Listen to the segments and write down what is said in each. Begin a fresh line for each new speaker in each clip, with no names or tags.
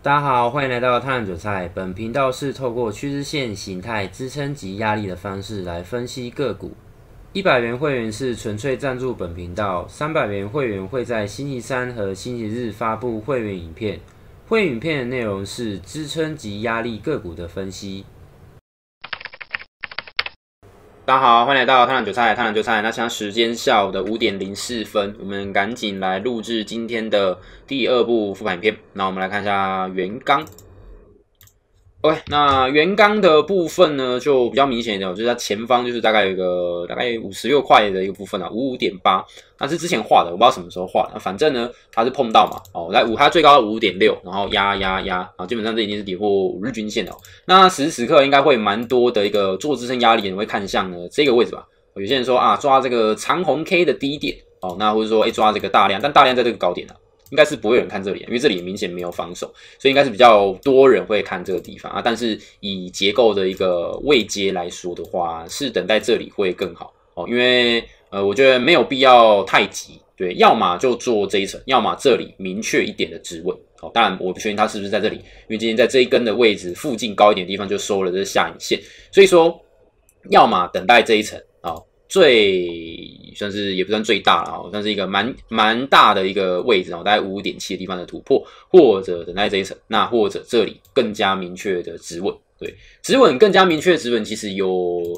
大家好，欢迎来到探阳韭菜。本频道是透过趋势线形态、支撑及压力的方式来分析个股。一百元会员是纯粹赞助本频道，三百元会员会在星期三和星期日发布会员影片。会员影片的内容是支撑及压力个股的分析。大家好，欢迎来到《贪婪韭菜》，贪婪韭菜。那现在时间下午的五点零四分，我们赶紧来录制今天的第二部复盘影片。那我们来看一下原刚。OK，那圆钢的部分呢，就比较明显一点，就是它前方就是大概有一个大概五十六块的一个部分啊，五五点八，那是之前画的，我不知道什么时候画的，反正呢它是碰到嘛，哦，来五它最高五五点六，然后压压压，啊，基本上这已经是跌破五日均线了，那此时此刻应该会蛮多的一个做支撑压力，你会看向呢这个位置吧？有些人说啊抓这个长虹 K 的低点，哦，那或者说哎抓这个大量，但大量在这个高点啊。应该是不会有人看这里，因为这里明显没有防守，所以应该是比较多人会看这个地方啊。但是以结构的一个位阶来说的话，是等待这里会更好哦，因为呃，我觉得没有必要太急，对，要么就做这一层，要么这里明确一点的质位。哦。当然我不确定它是不是在这里，因为今天在这一根的位置附近高一点地方就收了这下影线，所以说要么等待这一层啊，最。算是也不算最大了哦，算是一个蛮蛮大的一个位置哦，大概五点七的地方的突破，或者等待这一层，那或者这里更加明确的止稳，对，止稳更加明确的止稳，其实有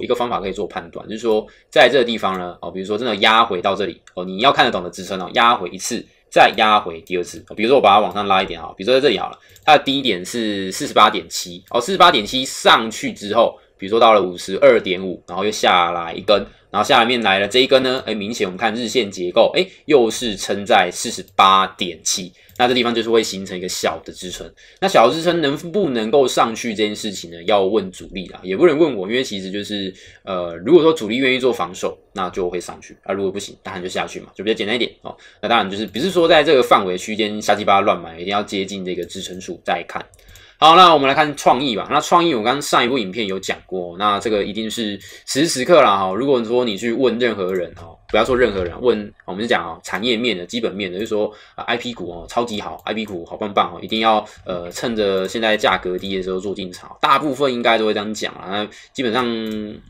一个方法可以做判断，就是说在这个地方呢哦，比如说真的压回到这里哦，你要看得懂的支撑哦，压回一次，再压回第二次，比如说我把它往上拉一点啊，比如说在这里好了，它的低点是四十八点七哦，四十八点七上去之后，比如说到了五十二点五，然后又下来一根。然后下面来了这一根呢，哎，明显我们看日线结构，哎，又是撑在四十八点七，那这地方就是会形成一个小的支撑。那小支撑能不能够上去这件事情呢，要问主力啊，也不能问我，因为其实就是，呃，如果说主力愿意做防守，那就会上去；啊，如果不行，当然就下去嘛，就比较简单一点哦。那当然就是，不是说在这个范围区间瞎七八乱买，一定要接近这个支撑数再看。好，那我们来看创意吧。那创意，我刚上一部影片有讲过。那这个一定是时时刻啦哈。如果说你去问任何人哦，不要说任何人问，我们就讲哦，产业面的基本面的，就说 IP 股哦，超级好，IP 股好棒棒哦，一定要呃，趁着现在价格低的时候做进场。大部分应该都会这样讲啊。基本上，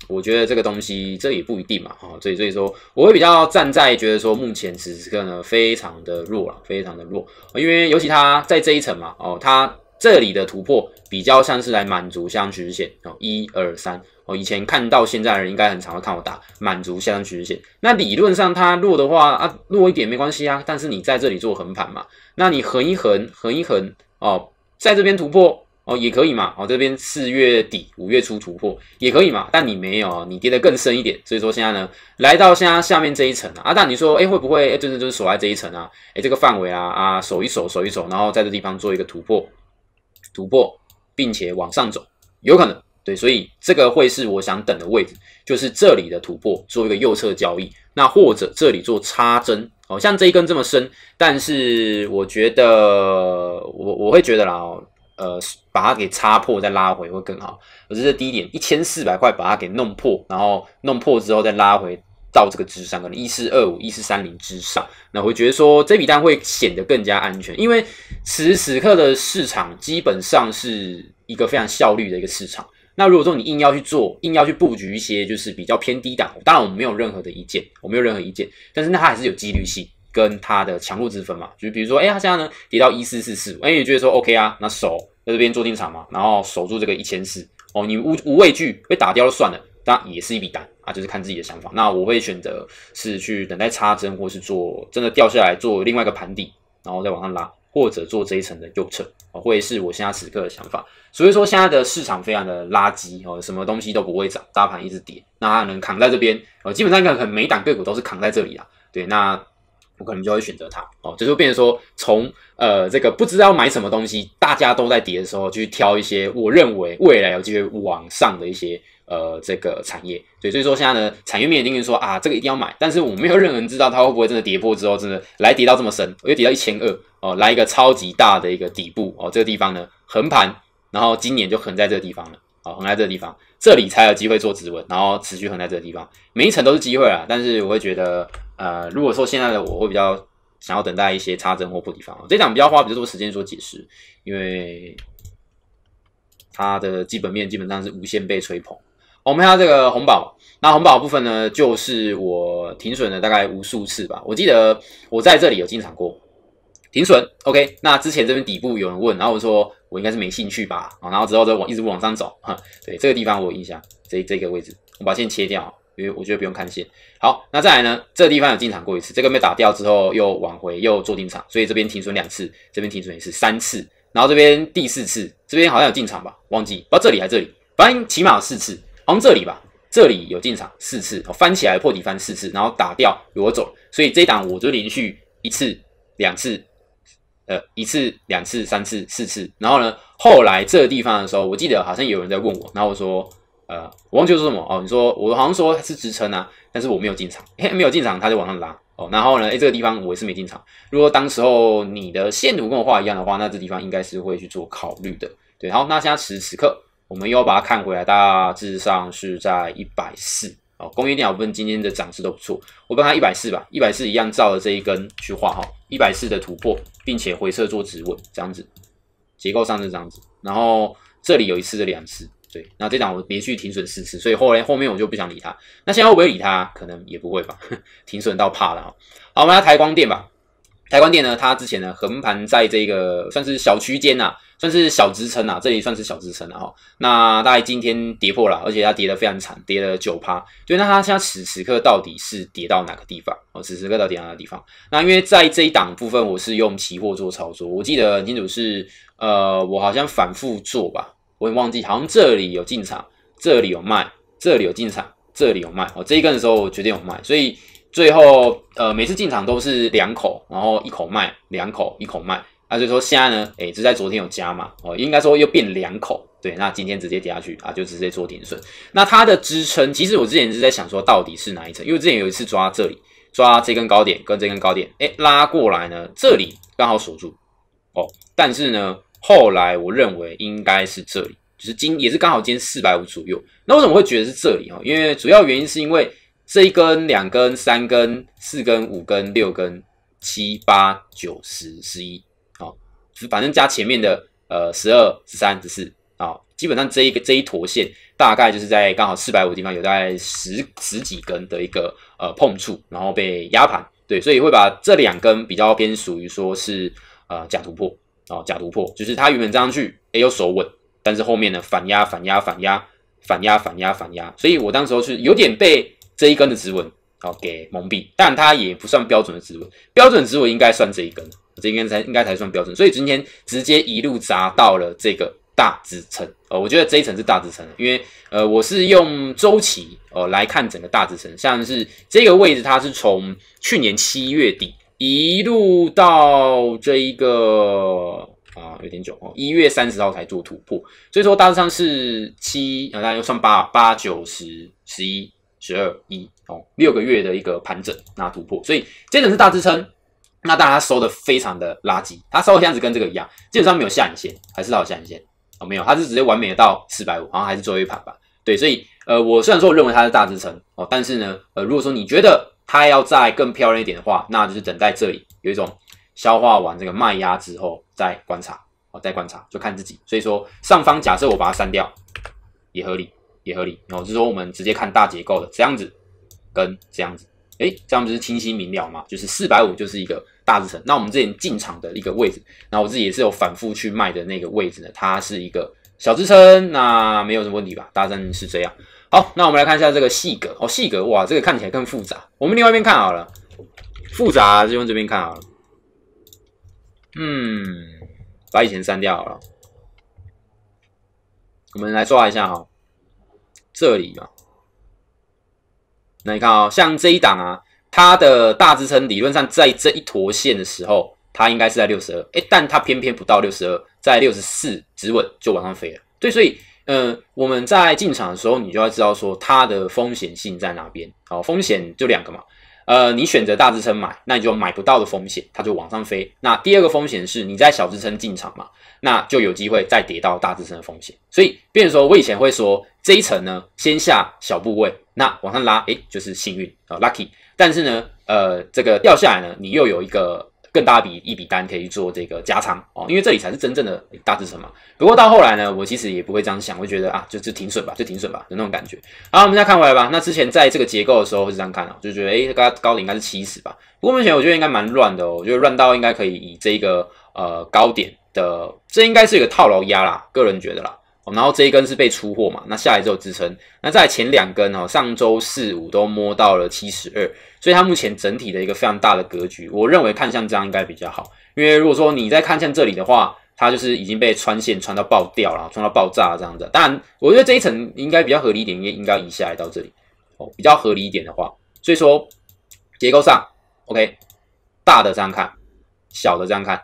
我觉得这个东西这也不一定嘛，哈。所以，所以说我会比较站在觉得说，目前此时此刻呢，非常的弱了，非常的弱，因为尤其它在这一层嘛，哦，它。这里的突破比较像是来满足下降趋势线哦，一二三哦，以前看到现在的人应该很常会看我打满足下降趋势线。那理论上它弱的话啊，弱一点没关系啊，但是你在这里做横盘嘛，那你横一横，横一横哦，在这边突破哦也可以嘛，哦这边四月底五月初突破也可以嘛，但你没有，你跌得更深一点，所以说现在呢，来到现在下面这一层啊，但你说哎会不会哎真的就是守在这一层啊，哎这个范围啊啊守一守守一守，然后在这地方做一个突破。突破并且往上走，有可能对，所以这个会是我想等的位置，就是这里的突破做一个右侧交易，那或者这里做插针哦，像这一根这么深，但是我觉得我我会觉得啦，呃，把它给插破再拉回会更好，可是这低点一千四百块把它给弄破，然后弄破之后再拉回。到这个之上，可能一四二五、一四三零之上，那会觉得说这笔单会显得更加安全，因为此时此刻的市场基本上是一个非常效率的一个市场。那如果说你硬要去做，硬要去布局一些就是比较偏低档，当然我们没有任何的意见，我没有任何意见，但是那它还是有几率性跟它的强弱之分嘛。就比如说，哎，它现在呢跌到一四四四，哎，也觉得说 OK 啊？那守在这边做进场嘛，然后守住这个一千四，哦，你无无畏惧被打掉就算了，那也是一笔单。就是看自己的想法。那我会选择是去等待插针，或是做真的掉下来做另外一个盘底，然后再往上拉，或者做这一层的右侧，哦，会是我现在此刻的想法。所以说，现在的市场非常的垃圾哦，什么东西都不会涨，大盘一直跌，那它能扛在这边哦，基本上可能每档个股都是扛在这里啊。对，那我可能就会选择它哦，就是变成说从呃这个不知道买什么东西，大家都在跌的时候，去挑一些我认为未来有机会往上的一些。呃，这个产业，对，所以说现在呢，产业面宁愿说啊，这个一定要买，但是我没有任何人知道它会不会真的跌破之后，真的来跌到这么深，我就跌到一千二哦，来一个超级大的一个底部哦，这个地方呢横盘，然后今年就横在这个地方了，好，横在这个地方，这里才有机会做指纹，然后持续横在这个地方，每一层都是机会啊。但是我会觉得，呃，如果说现在的我会比较想要等待一些插针或破地方，这场比较花比较多时间做解释，因为它的基本面基本上是无限被吹捧。我们看这个红宝，那红宝部分呢，就是我停损了大概无数次吧。我记得我在这里有进场过，停损。OK，那之前这边底部有人问，然后我说我应该是没兴趣吧，然后之后再往一直往上走，哈，对这个地方我印象，这这个位置我把线切掉，因为我觉得不用看线。好，那再来呢，这个地方有进场过一次，这个被打掉之后又往回又做进场，所以这边停损两次，这边停损也是三次，然后这边第四次，这边好像有进场吧，忘记，不知道这里还是这里，反正起码四次。往这里吧，这里有进场四次，翻起来破底翻四次，然后打掉我走。所以这一档我就连续一次、两次，呃，一次、两次、三次、四次。然后呢，后来这个地方的时候，我记得好像有人在问我，然后我说，呃，我忘记说什么哦。你说我好像说是支撑啊，但是我没有进场，嘿，没有进场它就往上拉哦。然后呢，哎，这个地方我也是没进场。如果当时候你的线路跟我画一样的话，那这地方应该是会去做考虑的。对，好，那现在此时此刻。我们又要把它看回来，大致上是在一百四哦，工业电部分今天的涨势都不错，我帮它一百四吧，一百四一样照了这一根去画哈，一百四的突破，并且回撤做止稳，这样子，结构上是这样子，然后这里有一次的两次，对，那这档我连续停损四次，所以后来后面我就不想理它，那现在会不会理它？可能也不会吧，停损到怕了哈。好，我们来台光电吧。台湾店呢，它之前呢横盘在这个算是小区间呐，算是小支撑呐，这里算是小支撑了哈。那大概今天跌破了，而且它跌得非常惨，跌了九趴。就那它现在时时刻到底是跌到哪个地方？哦，时时刻到底到哪个地方？那因为在这一档部分，我是用期货做操作，我记得清楚是，呃，我好像反复做吧，我也忘记，好像这里有进场，这里有卖，这里有进场，这里有卖，哦，这一根的时候我决定有卖，所以。最后，呃，每次进场都是两口，然后一口卖，两口一口卖。啊，所以说在呢，哎，只在昨天有加嘛，哦，应该说又变两口。对，那今天直接跌下去啊，就直接做顶损。那它的支撑，其实我之前是在想说，到底是哪一层？因为之前有一次抓这里，抓这根高点跟这根高点，哎，拉过来呢，这里刚好锁住。哦，但是呢，后来我认为应该是这里，就是今也是刚好今天四百五左右。那为什么会觉得是这里哈？因为主要原因是因为。这一根、两根、三根、四根、五根、六根、七八九十十一，好，就反正加前面的呃十二十三十四啊，基本上这一个这一坨线大概就是在刚好四百五的地方有大概十十几根的一个呃碰触，然后被压盘，对，所以会把这两根比较偏属于说是呃假突破啊假突破，就是它原本涨上去也有守稳，但是后面呢反压反压反压反压反压反压，所以我当时候是有点被。这一根的指纹，好给蒙蔽，但它也不算标准的指纹。标准指纹应该算这一根，这一根才应该才算标准。所以今天直接一路砸到了这个大支撑，哦，我觉得这一层是大支撑，因为呃，我是用周期哦来看整个大支撑，像是这个位置它是从去年七月底一路到这一个啊，有点久哦，一月三十号才做突破，所以说大致上是七，啊，大概算八、八、九十、十一。十二一哦，六个月的一个盘整，那突破，所以这等是大支撑，那当然它收的非常的垃圾，它收的样子跟这个一样，基本上没有下影线，还是好下影线哦，没有，它是直接完美的到四百五，好像还是最后一盘吧，对，所以呃，我虽然说我认为它是大支撑哦，但是呢，呃，如果说你觉得它要再更漂亮一点的话，那就是等待这里有一种消化完这个卖压之后再观察，哦，再观察就看自己，所以说上方假设我把它删掉也合理。也合理，然后就是说我们直接看大结构的这样子，跟这样子，诶，这样不是清晰明了嘛？就是四百五就是一个大支撑，那我们这前进场的一个位置，那我自己也是有反复去卖的那个位置呢，它是一个小支撑，那没有什么问题吧？大致是这样。好，那我们来看一下这个细格，哦，细格，哇，这个看起来更复杂。我们另外一边看好了，复杂就用这边看好了。嗯，把以前删掉好了。我们来抓一下哈。这里嘛，那你看啊，像这一档啊，它的大支撑理论上在这一坨线的时候，它应该是在六十二，哎，但它偏偏不到六十二，在六十四止稳就往上飞了。对，所以呃，我们在进场的时候，你就要知道说它的风险性在哪边啊。风险就两个嘛，呃，你选择大支撑买，那你就买不到的风险，它就往上飞；那第二个风险是，你在小支撑进场嘛，那就有机会再跌到大支撑的风险。所以，变成说我以前会说。这一层呢，先下小部位，那往上拉，哎，就是幸运啊，lucky。但是呢，呃，这个掉下来呢，你又有一个更大笔一笔单可以做这个加仓哦，因为这里才是真正的大支撑嘛。不过到后来呢，我其实也不会这样想，就觉得啊，就就停损吧，就停损吧，就那种感觉。好，我们再看回来吧。那之前在这个结构的时候会是这样看啊，就觉得哎，它高点应该是七十吧。不过目前我觉得应该蛮乱的哦，我觉得乱到应该可以以这个呃高点的，这应该是一个套牢压啦，个人觉得啦。然后这一根是被出货嘛？那下一周支撑。那在前两根哦，上周四五都摸到了七十二，所以它目前整体的一个非常大的格局，我认为看像这样应该比较好。因为如果说你在看向这里的话，它就是已经被穿线穿到爆掉了，穿到爆炸这样子。当然，我觉得这一层应该比较合理一点，该应该移下来到这里。哦，比较合理一点的话，所以说结构上，OK，大的这样看，小的这样看，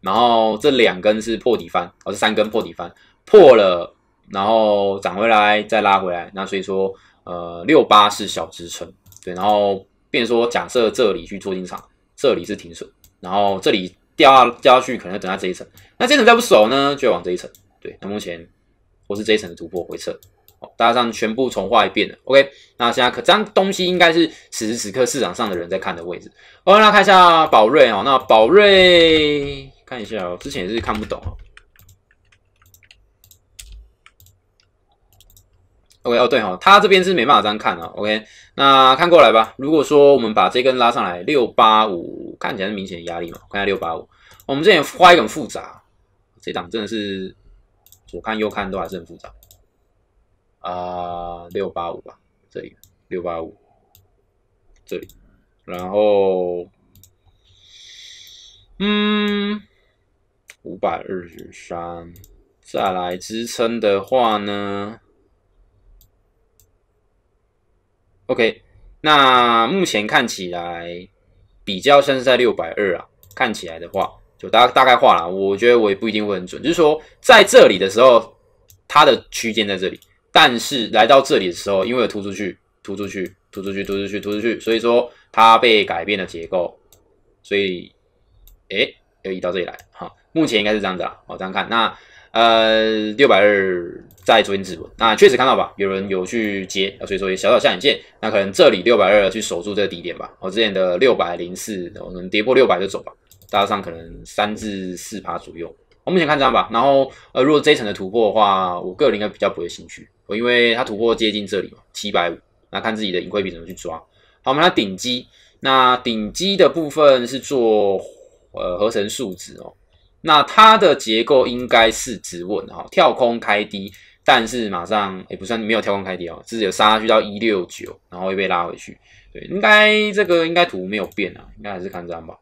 然后这两根是破底翻，哦，是三根破底翻。破了，然后涨回来再拉回来，那所以说，呃，六八是小支撑，对，然后变说假设这里去做进场，这里是停损，然后这里掉下掉下去可能等下这一层，那这一层再不守呢，就往这一层，对，那目前我是这一层的突破回撤，好，大家样全部重画一遍了。o k 那现在可，这样东西应该是此时此刻市场上的人在看的位置，OK，那看一下宝瑞啊，那宝瑞看一下，哦，之前也是看不懂。哦。OK 哦对哈，它这边是没办法这样看的。OK，那看过来吧。如果说我们把这根拉上来，六八五看起来是明显的压力嘛？看下六八五。我们这边画一个很复杂，这档真的是左看右看都还是很复杂。啊，六八五吧，这里六八五这里，然后嗯五百二十三再来支撑的话呢？OK，那目前看起来比较像是在六百二啊，看起来的话就大大概画啦，我觉得我也不一定会很准，就是说在这里的时候，它的区间在这里，但是来到这里的时候，因为有突出去，突出去，突出去，突出去，突出去，所以说它被改变了结构，所以哎，要移到这里来哈，目前应该是这样子啊，好这样看那。呃，六百二在昨天直播，那确实看到吧，有人有去接，所以说也小小下眼线，那可能这里六百二去守住这个底点吧。我之前的六百零四，我们跌破六百就走吧，加上可能三至四趴左右，我目前看这样吧。然后，呃，如果这一层的突破的话，我个人应该比较不会兴趣，我因为它突破接近这里嘛，七百五，那看自己的盈亏比怎么去抓。好，我们来顶基，那顶基的部分是做呃合成树脂哦。那它的结构应该是直稳哈，跳空开低，但是马上也不算没有跳空开低哦，是有杀下去到一六九，然后又被拉回去。对，应该这个应该图没有变啊，应该还是看这样吧。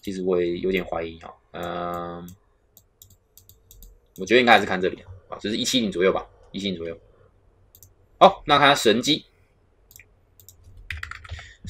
其实我也有点怀疑哈，嗯，我觉得应该还是看这里啊，就是一七零左右吧，一七零左右。好，那看神机。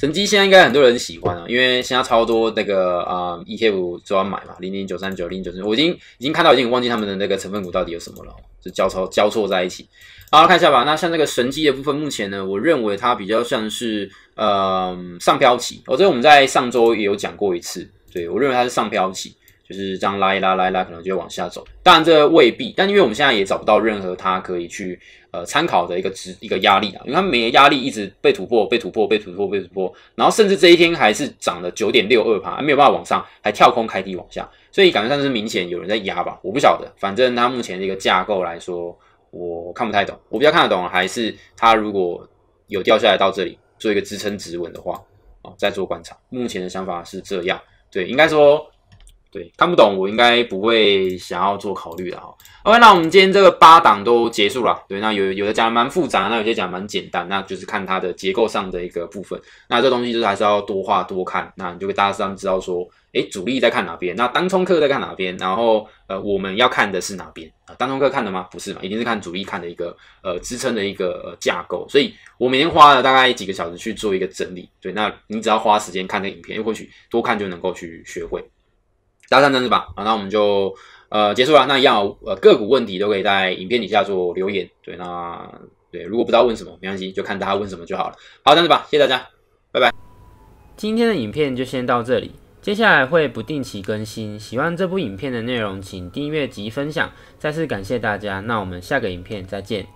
神机现在应该很多人喜欢啊，因为现在超多那个啊，e K 五都要买嘛，零零九三九、零零九我已经已经看到已经忘记他们的那个成分股到底有什么了，就交错交错在一起。好，看一下吧。那像这个神机的部分，目前呢，我认为它比较像是呃上飘起，我这以我们在上周也有讲过一次，对我认为它是上飘起。就是这样拉一拉拉一拉，可能就往下走。当然这未必，但因为我们现在也找不到任何它可以去呃参考的一个值一个压力啊，因为它每个压力一直被突破，被突破，被突破，被突破，然后甚至这一天还是涨了九点六二盘，没有办法往上，还跳空开低往下，所以感觉上是明显有人在压吧。我不晓得，反正它目前这个架构来说，我看不太懂。我比较看得懂还是它如果有掉下来到这里做一个支撑止稳的话啊，再做观察。目前的想法是这样，对，应该说。对，看不懂我应该不会想要做考虑的哈。OK，那我们今天这个八档都结束了。对，那有有的讲的蛮复杂，那有些讲蛮简单，那就是看它的结构上的一个部分。那这东西就是还是要多画多看，那你就会大家知道说，哎，主力在看哪边，那当冲客在看哪边，然后呃，我们要看的是哪边啊？当冲客看的吗？不是嘛，一定是看主力看的一个呃支撑的一个架构。所以我每天花了大概几个小时去做一个整理。对，那你只要花时间看那影片，又或许多看就能够去学会。搭上政子吧，好，那我们就呃结束了。那要呃个股问题都可以在影片底下做留言。对，那对，如果不知道问什么，没关系，就看大家问什么就好了。好，这样子吧，谢谢大家，拜拜。今天的影片就先到这里，接下来会不定期更新。喜欢这部影片的内容，请订阅及分享。再次感谢大家，那我们下个影片再见。